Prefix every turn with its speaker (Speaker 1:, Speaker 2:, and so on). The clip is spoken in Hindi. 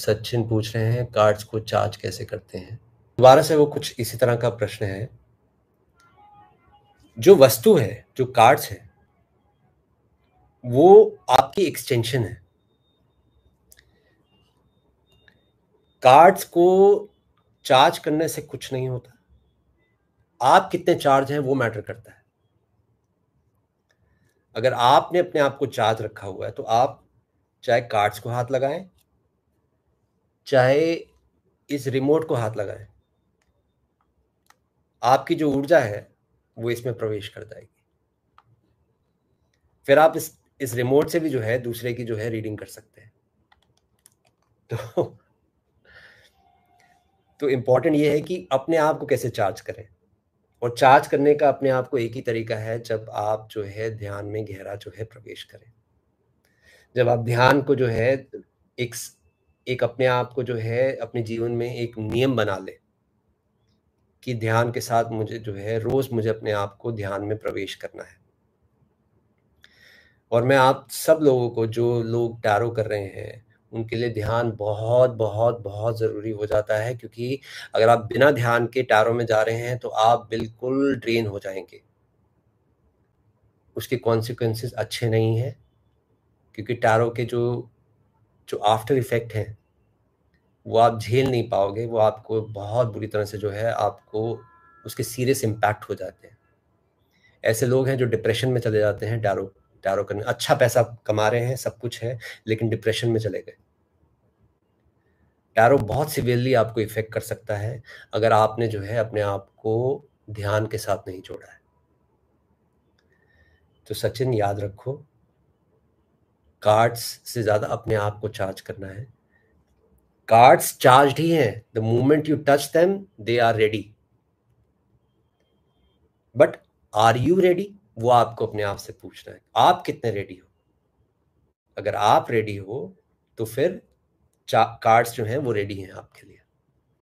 Speaker 1: सचिन पूछ रहे हैं कार्ड्स को चार्ज कैसे करते हैं दोबारा से वो कुछ इसी तरह का प्रश्न है जो वस्तु है जो कार्ड्स है वो आपकी एक्सटेंशन है कार्ड्स को चार्ज करने से कुछ नहीं होता आप कितने चार्ज हैं वो मैटर करता है अगर आपने अपने आप को चार्ज रखा हुआ है तो आप चाहे कार्ड्स को हाथ लगाएं चाहे इस रिमोट को हाथ लगाए आपकी जो ऊर्जा है वो इसमें प्रवेश कर जाएगी फिर आप इस इस रिमोट से भी जो है दूसरे की जो है रीडिंग कर सकते हैं तो तो इंपॉर्टेंट ये है कि अपने आप को कैसे चार्ज करें और चार्ज करने का अपने आप को एक ही तरीका है जब आप जो है ध्यान में गहरा जो है प्रवेश करें जब आप ध्यान को जो है एक एक अपने आप को जो है अपने जीवन में एक नियम बना ले कि ध्यान के साथ मुझे जो है रोज मुझे अपने आप को ध्यान में प्रवेश करना है और मैं आप सब लोगों को जो लोग टैरो कर रहे हैं उनके लिए ध्यान बहुत बहुत बहुत ज़रूरी हो जाता है क्योंकि अगर आप बिना ध्यान के टैरो में जा रहे हैं तो आप बिल्कुल ड्रेन हो जाएंगे उसके कॉन्सिक्वेंसेस अच्छे नहीं है क्योंकि टैरो के जो जो आफ्टर इफेक्ट हैं वो आप झेल नहीं पाओगे वो आपको बहुत बुरी तरह से जो है आपको उसके सीरियस इम्पैक्ट हो जाते हैं ऐसे लोग हैं जो डिप्रेशन में चले जाते हैं डारो डारो करने अच्छा पैसा कमा रहे हैं सब कुछ है लेकिन डिप्रेशन में चले गए डारो बहुत सिवियरली आपको इफेक्ट कर सकता है अगर आपने जो है अपने आप को ध्यान के साथ नहीं जोड़ा है तो सचिन याद रखो कार्ड्स से ज़्यादा अपने आप को चार्ज करना है कार्ड्स चार्ज ही हैं the moment you touch them they are ready but are you ready वो आपको अपने आप से पूछना है आप कितने रेडी हो अगर आप रेडी हो तो फिर कार्ड्स जो हैं वो रेडी हैं आपके लिए